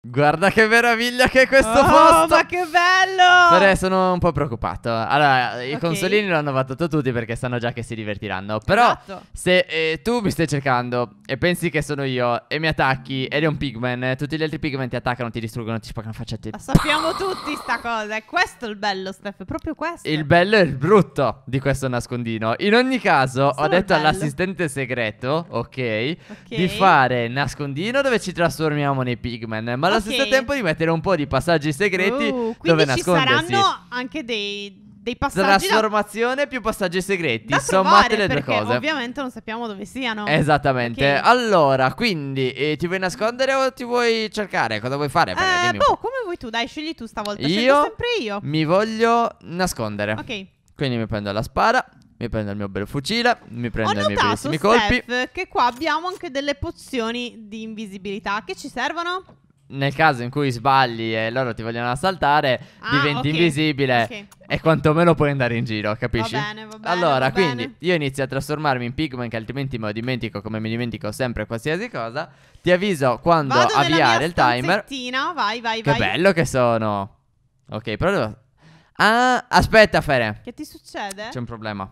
Guarda che meraviglia che è questo oh, posto! ma che bello! Però sono un po' preoccupato. Allora, okay. i consolini l'hanno fatto tutti perché sanno già che si divertiranno. Però, esatto. se eh, tu mi stai cercando e pensi che sono io e mi attacchi ed è un pigman, eh, tutti gli altri pigman ti attaccano, ti distruggono, ti spaccano la faccia. Ti... La sappiamo tutti sta cosa. È questo il bello, Steph, È proprio questo. Il bello e il brutto di questo nascondino. In ogni caso, ho detto all'assistente segreto, okay, ok, di fare nascondino dove ci trasformiamo nei pigman. Ma allo okay. stesso tempo di mettere un po' di passaggi segreti uh, dove nascondersi. Quindi ci saranno anche dei dei passaggi trasformazione da... più passaggi segreti da sommate provare, le due cose ovviamente non sappiamo dove siano esattamente okay. allora quindi eh, ti vuoi nascondere o ti vuoi cercare cosa vuoi fare eh, boh, come vuoi tu dai scegli tu stavolta io Scelgo sempre io mi voglio nascondere ok quindi mi prendo la spara mi prendo il mio bel fucile, mi prendo i miei bellissimi Steph, colpi. Ho che qua abbiamo anche delle pozioni di invisibilità che ci servono? nel caso in cui sbagli e loro ti vogliono assaltare, ah, diventi okay. invisibile okay. e quantomeno puoi andare in giro, capisci? Va bene, va bene, allora, quindi bene. io inizio a trasformarmi in Pigman che altrimenti me lo dimentico come mi dimentico sempre qualsiasi cosa. Ti avviso quando Vado avviare il timer. Vai, vai, vai. che bello che sono. Ok, però devo... Ah, aspetta, Fere. Che ti succede? C'è un problema.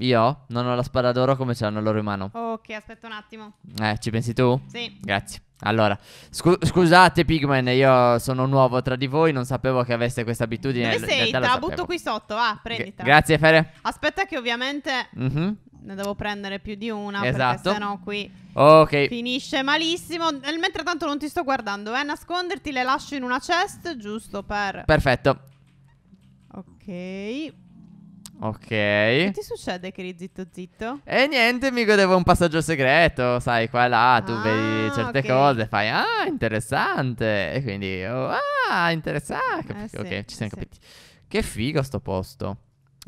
Io non ho la spada d'oro come ce l'hanno loro in mano. Ok, aspetta un attimo. Eh, ci pensi tu? Sì. Grazie. Allora, scu scusate Pigman, io sono nuovo tra di voi, non sapevo che aveste questa abitudine. Dove sei? Te la butto qui sotto, va, ah, prendita. G grazie Fere. Aspetta che ovviamente mm -hmm. ne devo prendere più di una, esatto. perché sennò qui okay. finisce malissimo. Mentre tanto non ti sto guardando, eh, nasconderti le lascio in una chest, giusto per... Perfetto. Ok, Ok. Che ti succede che eri zitto zitto? E niente, mi godevo un passaggio segreto, sai, qua e là, tu ah, vedi certe okay. cose, fai, ah, interessante. E quindi, oh, ah, interessante. Eh, ok, ci siamo sì. capiti. Che figo sto posto.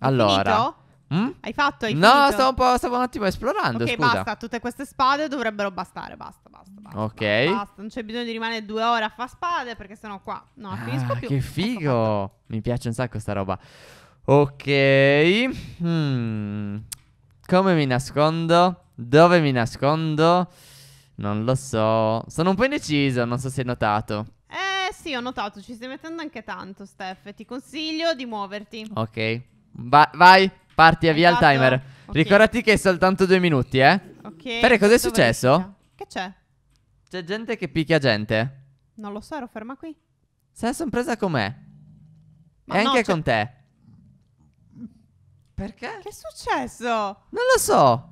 Allora... Mm? Hai fatto? Hai no, stavo un, po', stavo un, attimo esplorando. Ok, scusa. basta, tutte queste spade dovrebbero bastare. Basta, basta. basta ok. Basta, basta. non c'è bisogno di rimanere due ore a fare spade perché sennò qua. No, ah, finisco più. Che ecco figo! Mi piace un sacco sta roba. Ok. Hmm. Come mi nascondo? Dove mi nascondo? Non lo so. Sono un po' indeciso, non so se hai notato. Eh sì, ho notato, ci stai mettendo anche tanto, Steph. Ti consiglio di muoverti. Ok. Va vai, parti, avvia il timer. Okay. Ricordati che è soltanto due minuti, eh. Ok. Pere, cos'è successo? Che c'è? C'è gente che picchia gente. Non lo so, ero ferma qui. Se la sono presa con me. Ma e no, anche cioè con te. Perché? Che è successo? Non lo so.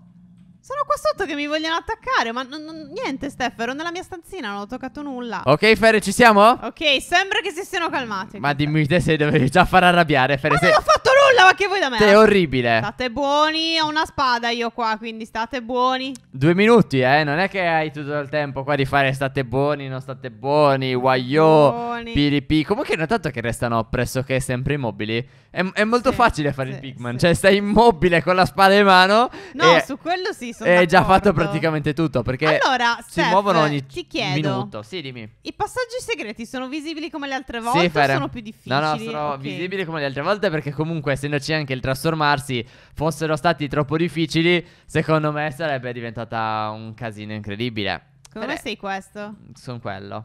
Sono qua sotto che mi vogliono attaccare, ma non, non, niente Steph, ero nella mia stanzina, non ho toccato nulla. Ok Ferre, ci siamo? Ok, sembra che si siano calmati. Ma dimmi te se dovevi già far arrabbiare Ferre. Ma se... non ho fatto nulla, ma che vuoi da me? Te è orribile. State buoni, ho una spada io qua, quindi state buoni. Due minuti, eh, non è che hai tutto il tempo qua di fare state buoni, non state buoni, wayo, piripi. Comunque hai notato che restano pressoché sempre immobili? È, è molto sì, facile fare sì, il pigman, sì. cioè stai immobile con la spada in mano. No, e... su quello sì sì, sono È già fatto praticamente tutto perché allora, si Steph, muovono ogni ti chiedo, minuto. Sì, dimmi. I passaggi segreti sono visibili come le altre volte sì, Fer. o sono più difficili? No, no, sono okay. visibili come le altre volte perché comunque essendoci anche il trasformarsi fossero stati troppo difficili, secondo me sarebbe diventata un casino incredibile. Come Beh, sei questo? Sono quello.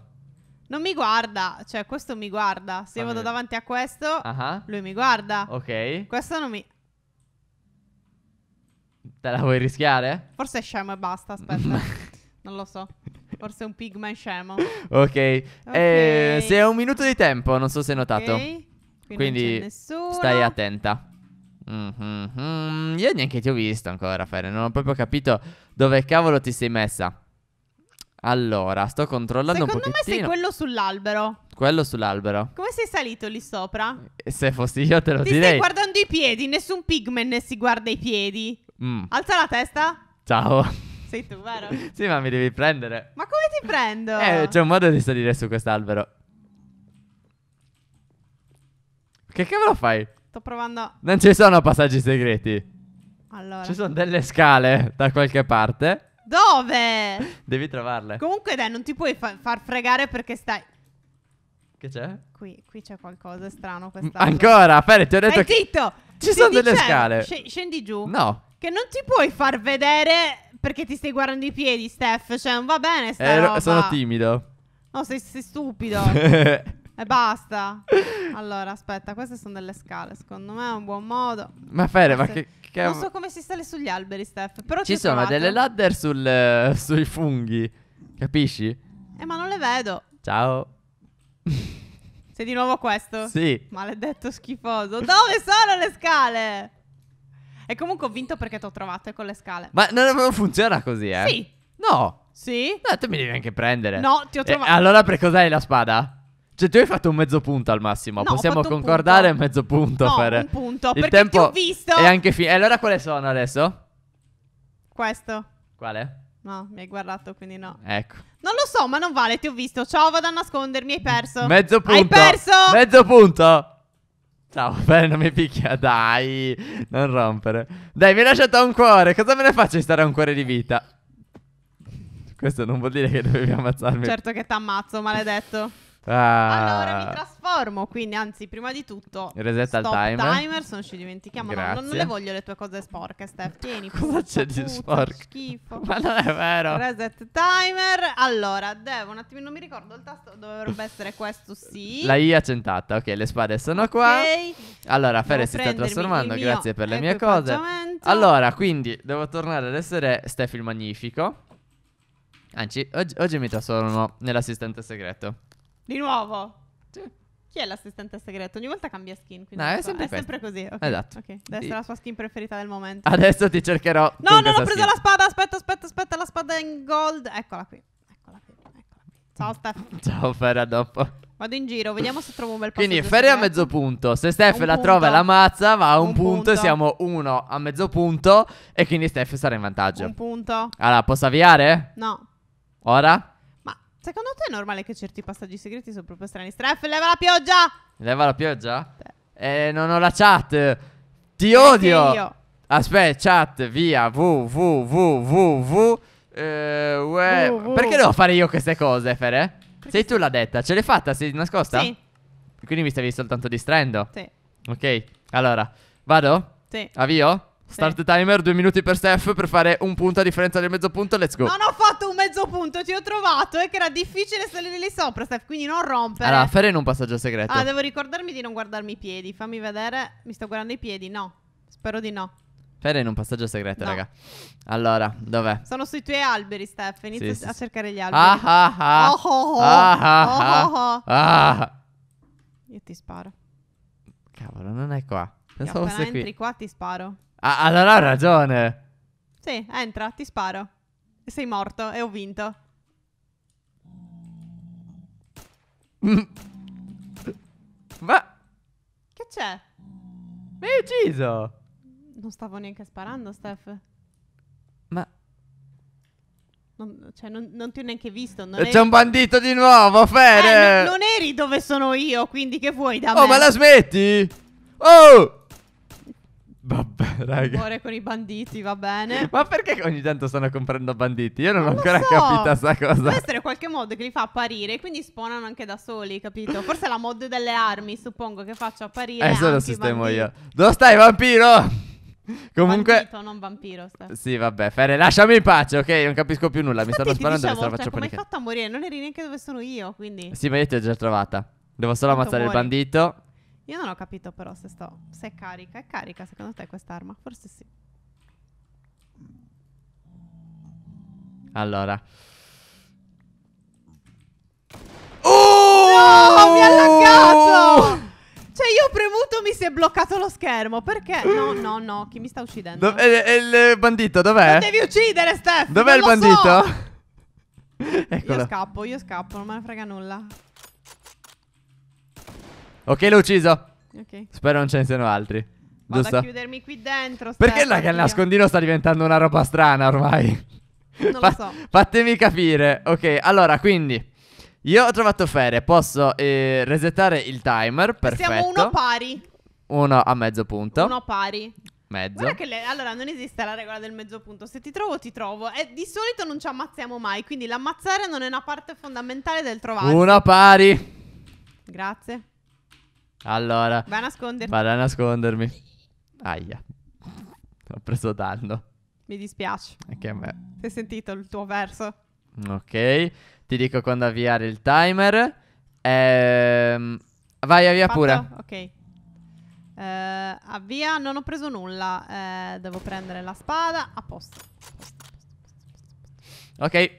Non mi guarda, cioè questo mi guarda. Se io vado davanti a questo, uh -huh. lui mi guarda. Ok. Questo non mi... Te la vuoi rischiare? Forse è scemo e basta, aspetta. non lo so. Forse è un pigman scemo. Ok. Eh, okay. Eh, se è un minuto di tempo, non so se hai notato. Okay. Qui Quindi stai attenta. Mm-hmm. Io neanche ti ho visto ancora, Fere. Non ho proprio capito dove cavolo ti sei messa. Allora, sto controllando Secondo un pochettino. Secondo me sei quello sull'albero. Quello sull'albero. Come sei salito lì sopra? Se fossi io te lo ti direi. Ti stai guardando i piedi, nessun pigman si guarda i piedi. Mm. Alza la testa. Ciao. Sei tu, vero? sì, ma mi devi prendere. Ma come ti prendo? Eh, c'è un modo di salire su quest'albero. Che cavolo fai? Sto provando. Non ci sono passaggi segreti. Allora. Ci sono delle scale da qualche parte. Dove? Devi trovarle. Comunque, dai, non ti puoi fa- far fregare perché stai. Che c'è? Qui, qui c'è qualcosa è strano. Quest'altro. Ancora, Fere, ti ho detto. Stai che... zitto! Ci ti sono dicevo, delle scale. Sc- scendi giù. No. Che non ti puoi far vedere perché ti stai guardando i piedi, Steph. Cioè, non va bene, Steph. Eh, sono timido. No, sei, sei stupido. E basta. Allora, aspetta, queste sono delle scale. Secondo me è un buon modo. Ma Fere, ma che, che, Non so come si sale sugli alberi, Steph. Però ci sono trovato. delle ladder sul, eh, sui funghi. Capisci? Eh, ma non le vedo. Ciao. Sei di nuovo questo? Sì. Maledetto schifoso. Dove sono le scale? E comunque ho vinto perché ti ho trovato eh, con le scale. Ma non, funziona così, eh? Sì. No. Sì? No, tu mi devi anche prendere. No, ti ho eh, trovato. Eh, allora per cos'hai la spada? Cioè, tu hai fatto un mezzo punto al massimo. No, Possiamo concordare un mezzo punto no, per. Un punto. Il perché tempo ho visto. E anche fine. E allora quale sono adesso? Questo. Quale? No, mi hai guardato, quindi no. Ecco. Non lo so, ma non vale, ti ho visto. Ciao, vado a nascondermi, hai perso. Mezzo punto. Hai perso. Mezzo punto. Ciao, vabbè, non mi picchia, ah, dai, non rompere. Dai, mi hai lasciato un cuore, cosa me ne faccio di stare a un cuore di vita? Questo non vuol dire che dovevi ammazzarmi. Certo che ti ammazzo, maledetto. Ah. Allora mi ah. trasformo, quindi anzi prima di tutto Resetta al timer. timer, se non ci dimentichiamo. No, non, le voglio le tue cose sporche, Steph. Tieni. Cosa c'è di sporco? Schifo. Ma non è vero. Reset timer. Allora, devo un attimo, non mi ricordo il tasto, dovrebbe essere questo sì. La I accentata. Ok, le spade sono qua. Ok. Allora, Fere si sta trasformando, grazie per le mie cose. Allora, quindi devo tornare ad essere Steph il Magnifico. Anzi, oggi, oggi mi trasformo nell'assistente segreto. Di nuovo. Cioè, chi è l'assistente segreto? Ogni volta cambia skin. No, è, sempre è sempre, così. Okay. Esatto. Okay. Deve essere la sua skin preferita del momento. Adesso ti cercherò. No, non ho preso skin. la spada. Aspetta, aspetta, aspetta. La spada in gold. Eccola qui. Eccola qui. Eccola qui. Ciao, Steph. Ciao, Ferra. dopo. Vado in giro, vediamo se trovo un bel passaggio. Quindi Ferri a mezzo punto. Se Steph un la punto. trova e la mazza, va a un, un punto, punto, siamo uno a mezzo punto. E quindi Steph sarà in vantaggio. Un punto. Allora, posso avviare? No. Ora? Secondo te è normale che certi passaggi segreti sono proprio strani? Streff, leva la pioggia! Leva la pioggia? Eh, non ho la chat. Ti eh, odio. Aspetta, chat, via. www. Eh, uh, uh. Perché devo fare io queste cose, Fere? Perché Sei tu l'ha detta. Ce l'hai fatta? Sei nascosta? Sì. Quindi mi stavi soltanto distraendo? Sì. Ok. Allora, vado? Sì. Avvio? Start timer, due minuti per Steph per fare un punto a differenza del mezzo punto. Let's go. Non ho fatto un mezzo punto, ti ho trovato. È eh, che era difficile salire lì sopra, Steph. Quindi non rompere. Allora, fare in un passaggio segreto. Ah, devo ricordarmi di non guardarmi i piedi. Fammi vedere. Mi sto guardando i piedi? No. Spero di no. Fede in un passaggio segreto, no. raga. Allora, dov'è? Sono sui tuoi alberi, Steph. inizio sì, a cercare gli alberi. Ah ah ah. Oh oh oh. Ah, ah, oh. ah, oh, oh, ah. Io ti sparo. Cavolo, non è qua. Pensavo Io appena entri qua ti sparo. Ah, allora ha ragione. Sì, entra, ti sparo. Sei morto e ho vinto. Ma... Mm. Che c'è? Mi hai ucciso! Non stavo neanche sparando, Steph. Ma... Non, cioè, non, non ti ho neanche visto. C'è eri... un bandito di nuovo, Fede! Eh, non, non eri dove sono io, quindi che vuoi da oh, me? Oh, ma la smetti? Oh! raga. Muore con i banditi, va bene. Ma perché ogni tanto stanno comprando banditi? Io non, non ho ancora so. capito questa cosa. Può essere qualche mod che li fa apparire, quindi spawnano anche da soli, capito? Forse la mod delle armi, suppongo che faccia apparire. Adesso eh, lo sistemo io. Dove stai, vampiro? Comunque, Bandito, non vampiro. Sta. Sì, vabbè, Fere, lasciami in pace, ok? Non capisco più nulla. Infatti, mi stanno sparando e mi la faccio cioè, panicare. Ma hai fatto a morire? Non eri neanche dove sono io, quindi. Sì, ma io ti ho già trovata. Devo solo Quanto ammazzare muori. il bandito. Io non ho capito però se, sto, se è carica. È carica secondo te quest'arma? Forse sì. Allora. Oh! No, mi ha laggato! Cioè io ho premuto mi si è bloccato lo schermo Perché? No, no, no Chi mi sta uccidendo? Dov eh, eh, il eh, bandito dov'è? Lo devi uccidere Steph Dov'è il bandito? So. Io scappo, io scappo Non me ne frega nulla Ok, l'ho ucciso. Ok. Spero non ce ne siano altri. Vado giusto? a chiudermi qui dentro. Perché la che il nascondino sta diventando una roba strana ormai? Non lo so. Fatemi capire. Ok, allora, quindi... Io ho trovato Fere, posso eh, resettare il timer, perfetto. Siamo uno pari. Uno a mezzo punto. Uno pari. Mezzo. Guarda che le, allora non esiste la regola del mezzo punto. Se ti trovo, ti trovo. E di solito non ci ammazziamo mai. Quindi l'ammazzare non è una parte fondamentale del trovare. Uno pari. Grazie. Allora. Vai a nasconderti. Vado a nascondermi. Aia. Ho preso danno. Mi dispiace. Anche a me. Sei sentito il tuo verso? Ok. Ti dico quando avviare il timer. Ehm, vai, avvia Fatto? pure. Ok. Eh, avvia, non ho preso nulla. Eh, devo prendere la spada. A posto. Ok.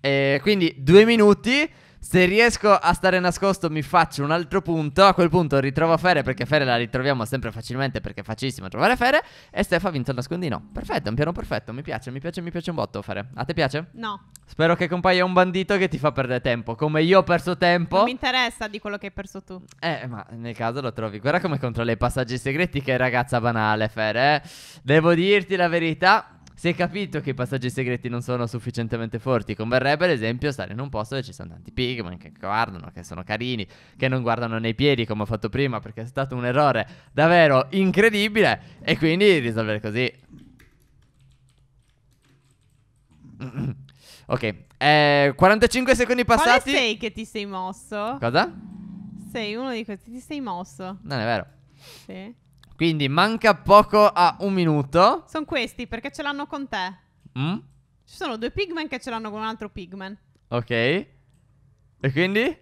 Eh, quindi due minuti. Se riesco a stare nascosto mi faccio un altro punto. A quel punto ritrovo Fere perché Fere la ritroviamo sempre facilmente perché è facilissimo trovare Fere. E Stef ha vinto il nascondino. Perfetto, è un piano perfetto. Mi piace, mi piace, mi piace un botto Fere. A te piace? No. Spero che compaia un bandito che ti fa perdere tempo. Come io ho perso tempo. Non mi interessa di quello che hai perso tu. Eh, ma nel caso lo trovi. Guarda come controlla i passaggi segreti che ragazza banale Fere. Eh. Devo dirti la verità. Si è capito che i passaggi segreti non sono sufficientemente forti. Converrebbe, ad esempio, stare in un posto dove ci sono tanti pigman che guardano, che sono carini, che non guardano nei piedi come ho fatto prima, perché è stato un errore davvero incredibile. E quindi risolvere così. Ok, eh, 45 secondi passati. Quale sei che ti sei mosso? Cosa? Sei uno di questi, ti sei mosso. Non è vero. Sì. Quindi manca poco a un minuto. Sono questi perché ce l'hanno con te. Mm? Ci sono due pigmen che ce l'hanno con un altro pigmen. Ok. E quindi?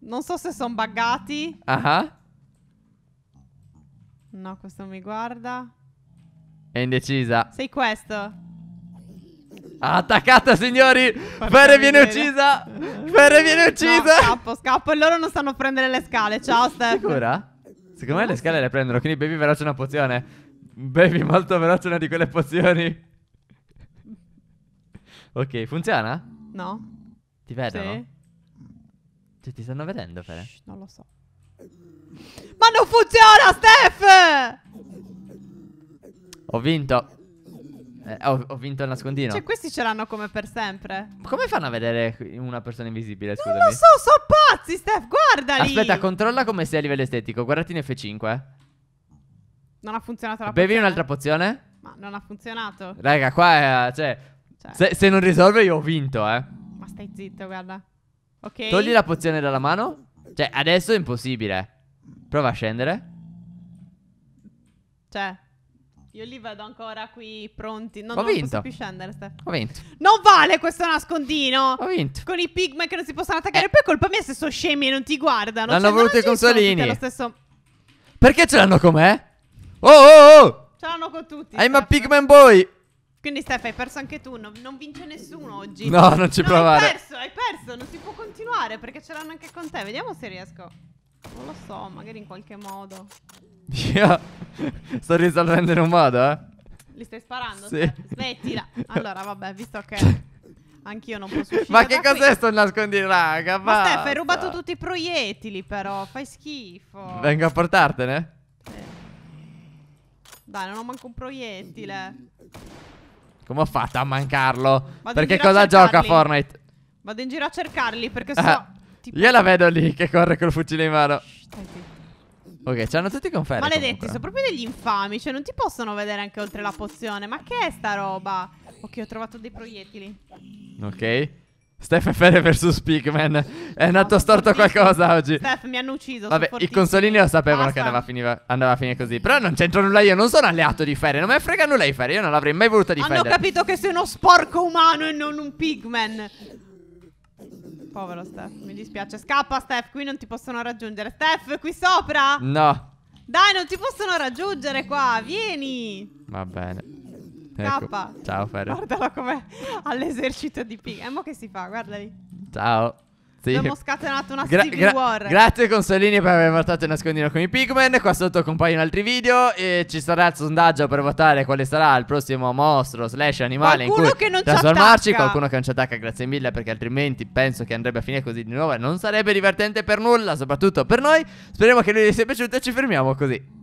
Non so se sono buggati. Ah. Uh -huh. No, questo mi guarda. È indecisa. Sei questo. Attaccata, signori! Ferre viene uccisa! Ferre viene uccisa! No, scappo, scappo. E loro non sanno prendere le scale. Ciao, Steph. Sicura? Secondo me le scale le prendono, quindi bevi veloce una pozione. Bevi molto veloce una di quelle pozioni. ok, funziona? No. Ti vedono? Sì. Cioè, ti stanno vedendo, Fede? Shh, non lo so. Ma non funziona, Steph! Ho vinto. Eh, ho, ho, vinto il nascondino. Cioè, questi ce l'hanno come per sempre. Ma come fanno a vedere una persona invisibile? Scusami. Non lo so, sono pazzi, Steph. Guardali. Aspetta, controlla come sei a livello estetico. Guardati in F5. Non ha funzionato la Bevi pozione. Bevi un'altra pozione? Ma non ha funzionato. Raga, qua è. Eh, cioè, cioè. Se, se, non risolve, io ho vinto, eh. Ma stai zitto, guarda. Ok. Togli la pozione dalla mano. Cioè, adesso è impossibile. Prova a scendere. Cioè. Io li vedo ancora qui pronti. No, ho non vinto. posso più scendere, Steph. Ho vinto. Non vale questo nascondino. Ho vinto. Con i pigmen che non si possono attaccare. Eh. Poi è colpa mia se sono scemi e non ti guardano. L'hanno cioè, voluto i consolini. Stesso... Perché ce l'hanno con me? Oh, oh, oh. Ce l'hanno con tutti. I'm Steph. a pigman boy. Quindi Steph hai perso anche tu, non, non vince nessuno oggi. No, non ci no, provare. Hai perso, hai perso, non si può continuare perché ce l'hanno anche con te. Vediamo se riesco. Non lo so, magari in qualche modo. Io Sto risolvendo un'omada, eh? Li stai sparando? Sì. Eh, smettila. Allora, vabbè, visto che... Cioè, anch'io non posso uscire Ma che cos'è qui. sto nascondi raga? Ma Steph, hai rubato tutti i proiettili però, fai schifo. Vengo a portartene? Dai, non ho manco un proiettile. Come ho fatto a mancarlo? Vado perché cosa gioca Fortnite? Vado in giro a cercarli perché ah, so... Eh, tipo... Io la vedo lì che corre col fucile in mano. Shh, stai Ok, ci tutti tutti confermi. Maledetti, comunque. sono proprio degli infami. Cioè, non ti possono vedere anche oltre la pozione. Ma che è sta roba? Ok, ho trovato dei proiettili. Ok. Steph FR vs Pigman. È nato storto qualcosa oggi. Steph mi hanno ucciso. Vabbè, i consolini lo sapevano Basta. che andava a, finire, andava a, finire, così. Però non c'entro nulla io. Non sono alleato di Ferre. Non me frega nulla di Ferre. Io non l'avrei mai voluto difendere. Hanno capito che sei uno sporco umano e non un Pigman. Povero Steph, mi dispiace. Scappa Steph, qui non ti possono raggiungere. Steph, qui sopra? No. Dai, non ti possono raggiungere qua, vieni. Va bene. Ecco. Scappa. Ciao Ferro. Guardala com'è all'esercito di Pig. E eh, mo che si fa, guarda lì. Ciao sì. Abbiamo scatenato una gra- Civil gra- Grazie Consolini per aver votato il nascondino con i Pigmen. Qua sotto compaiono altri video e ci sarà il sondaggio per votare quale sarà il prossimo mostro slash animale qualcuno in cui che non trasformarci. Ci qualcuno che non ci attacca, grazie mille perché altrimenti penso che andrebbe a finire così di nuovo e non sarebbe divertente per nulla, soprattutto per noi. Speriamo che il vi sia piaciuto e ci fermiamo così.